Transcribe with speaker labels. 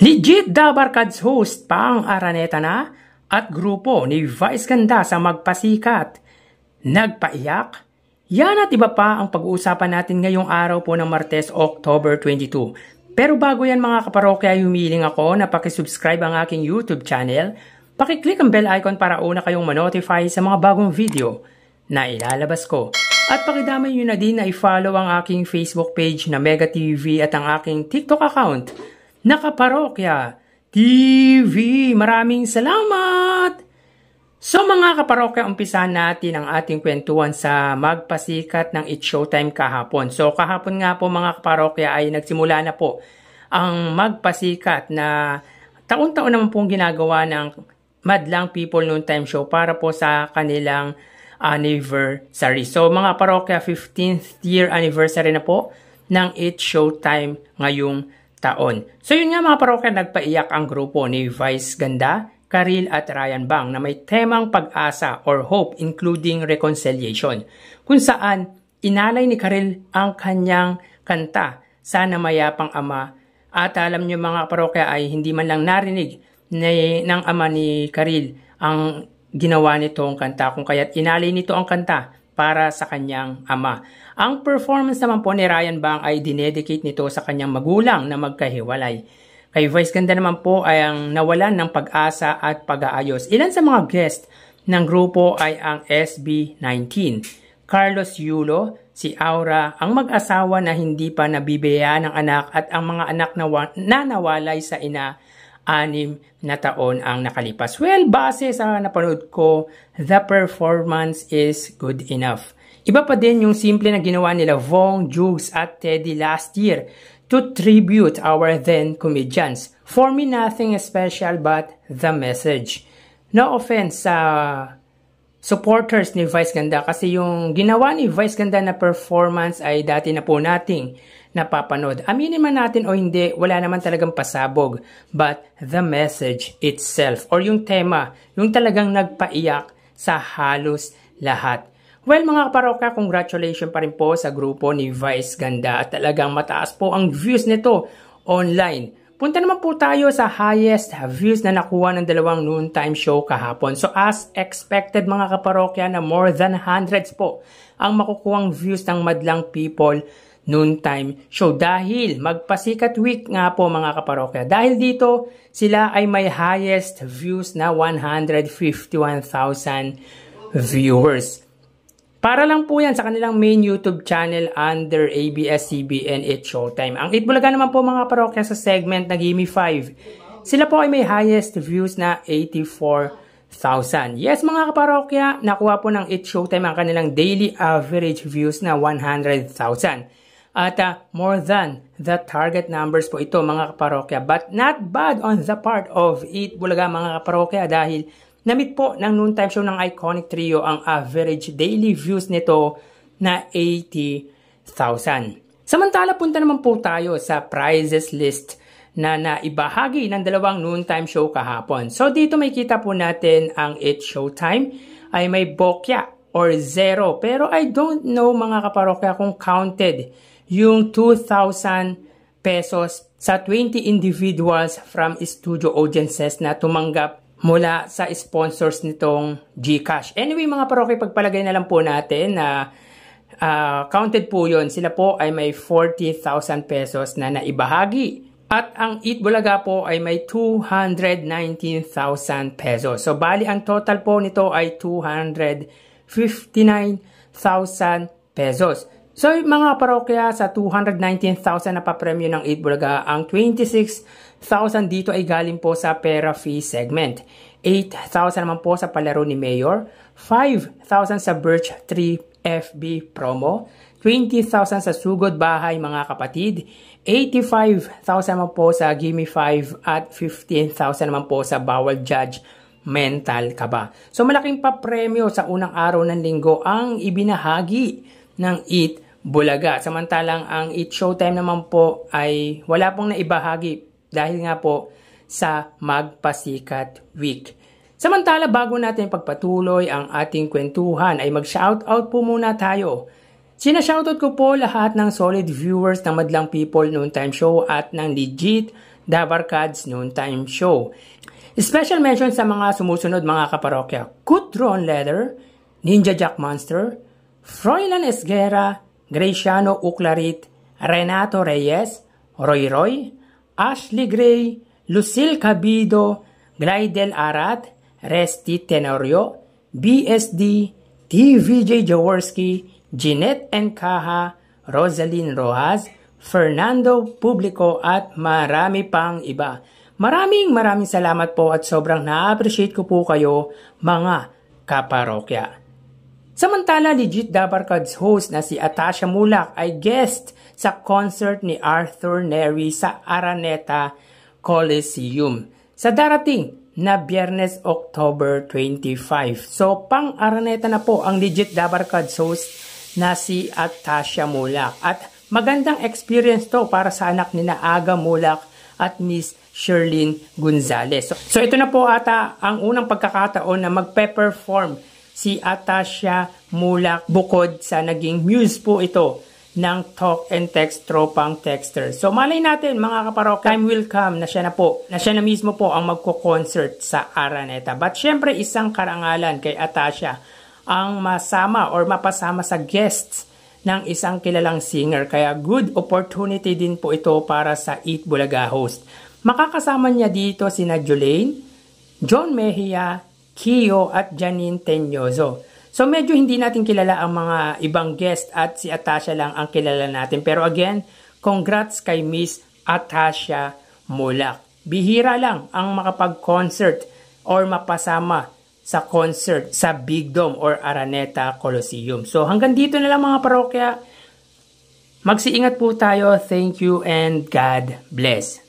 Speaker 1: Legit Dabarkads host pa ang Araneta na at grupo ni Vice Ganda sa Magpasikat. Nagpaiyak? Yan at iba pa ang pag-uusapan natin ngayong araw po ng Martes, October 22. Pero bago yan mga kaparokya, humiling ako na pakisubscribe ang aking YouTube channel. Pakiclick ang bell icon para una kayong manotify sa mga bagong video na ilalabas ko. At pakidamay nyo na din na i-follow ang aking Facebook page na Mega TV at ang aking TikTok account Nakaparokya TV. Maraming salamat! So mga kaparokya, umpisa natin ang ating kwentuhan sa magpasikat ng It's Showtime kahapon. So kahapon nga po mga kaparokya ay nagsimula na po ang magpasikat na taon-taon naman pong ginagawa ng Madlang People Noon Time Show para po sa kanilang anniversary. So mga parokya, 15th year anniversary na po ng It's Showtime ngayong taon. So yun nga mga parokya, nagpaiyak ang grupo ni Vice Ganda, Karil at Ryan Bang na may temang pag-asa or hope including reconciliation, kung saan inalay ni Karil ang kanyang kanta, Sana Mayapang Ama, at alam niyo mga parokya ay hindi man lang narinig ni, ng ama ni Karil ang ginawa nitong kanta kung kaya't inalay nito ang kanta para sa kanyang ama. Ang performance naman po ni Ryan Bang ay dinedicate nito sa kanyang magulang na magkahiwalay. Kay Vice Ganda naman po ay ang nawalan ng pag-asa at pag-aayos. Ilan sa mga guest ng grupo ay ang SB19, Carlos Yulo, si Aura, ang mag-asawa na hindi pa nabibigyan ng anak at ang mga anak na nawalay sa ina anim na taon ang nakalipas. Well, base sa napanood ko, the performance is good enough. Iba pa din yung simple na ginawa nila Vong, Jugs at Teddy last year to tribute our then comedians. For me, nothing special but the message. No offense sa supporters ni Vice Ganda kasi yung ginawa ni Vice Ganda na performance ay dati na po nating napapanood. Aminin man natin o hindi, wala naman talagang pasabog. But the message itself or yung tema, yung talagang nagpaiyak sa halos lahat. Well mga kaparoka, congratulations pa rin po sa grupo ni Vice Ganda at talagang mataas po ang views nito online. Punta naman po tayo sa highest views na nakuha ng dalawang noontime show kahapon. So as expected mga kaparokya na more than hundreds po ang makukuhang views ng madlang people noon time show dahil magpasikat week nga po mga kaparokya. Dahil dito, sila ay may highest views na 151,000 viewers. Para lang po yan sa kanilang main YouTube channel under ABS-CBN at Showtime. Ang Itbulaga naman po mga parokya sa segment na Gimme 5. Sila po ay may highest views na 84,000. Yes mga kaparokya, nakuha po ng It's Showtime ang kanilang daily average views na 100,000 at uh, more than the target numbers po ito mga kaparokya. But not bad on the part of it bulaga mga kaparokya dahil namit po ng time show ng Iconic Trio ang average daily views nito na 80,000. Samantala punta naman po tayo sa prizes list na naibahagi ng dalawang noontime show kahapon. So dito may kita po natin ang It Showtime ay may bokya or zero. Pero I don't know mga kaparokya kung counted yung 2,000 pesos sa 20 individuals from studio audiences na tumanggap mula sa sponsors nitong GCash. Anyway mga paroke, pagpalagay na lang po natin na uh, counted po yon Sila po ay may 40,000 pesos na naibahagi. At ang Eat Bulaga po ay may 219,000 pesos. So bali ang total po nito ay 259,000 pesos. So mga parokya, sa 219,000 na papremyo ng 8 Bulaga, ang 26,000 dito ay galing po sa pera fee segment. 8,000 naman po sa palaro ni Mayor, 5,000 sa Birch 3 FB promo, 20,000 sa sugod bahay mga kapatid, 85,000 naman po sa Gimme 5 at 15,000 naman po sa Bawal Judge Mental Kaba. So malaking papremyo sa unang araw ng linggo ang ibinahagi ng EAT Bulaga. Samantalang ang EAT Showtime naman po ay wala pong naibahagi dahil nga po sa Magpasikat Week. Samantala bago natin pagpatuloy ang ating kwentuhan ay mag-shoutout po muna tayo. Sina-shoutout ko po lahat ng solid viewers ng Madlang People Noon Time Show at ng legit Dabarkads Noon Time Show. Special mention sa mga sumusunod mga kaparokya. Kutron Leather, Ninja Jack Monster, Froilan Esguerra, Graciano Uclarit, Renato Reyes, Roy Roy, Ashley Gray, Lucille Cabido, Glydel Arat, Resti Tenorio, BSD, TVJ Jaworski, Jeanette Encaha, Rosalyn Rojas, Fernando Publico at marami pang iba. Maraming maraming salamat po at sobrang na-appreciate ko po kayo mga kaparokya. Samantala, legit Dabarkads host na si Atasha Mulak ay guest sa concert ni Arthur Neri sa Araneta Coliseum sa darating na Biyernes, October 25. So, pang-Araneta na po ang legit Dabarkads host na si Atasha Mulak. At magandang experience to para sa anak ni Aga Mulak at Miss Sherlyn Gonzalez. So, so ito na po ata ang unang pagkakataon na magpe-perform si Atasha Mulak bukod sa naging muse po ito ng talk and text tropang texter. So malay natin mga kaparo, time will come na siya na po, na siya na mismo po ang magko-concert sa Araneta. But syempre isang karangalan kay Atasha ang masama or mapasama sa guests ng isang kilalang singer. Kaya good opportunity din po ito para sa Eat Bulaga host. Makakasama niya dito sina Jolene, John Mejia, Kio at Janine Tenyoso. So medyo hindi natin kilala ang mga ibang guest at si Atasha lang ang kilala natin. Pero again, congrats kay Miss Atasha Mulak. Bihira lang ang makapag-concert or mapasama sa concert sa Big Dome or Araneta Coliseum. So hanggang dito na lang mga parokya. Magsiingat po tayo. Thank you and God bless.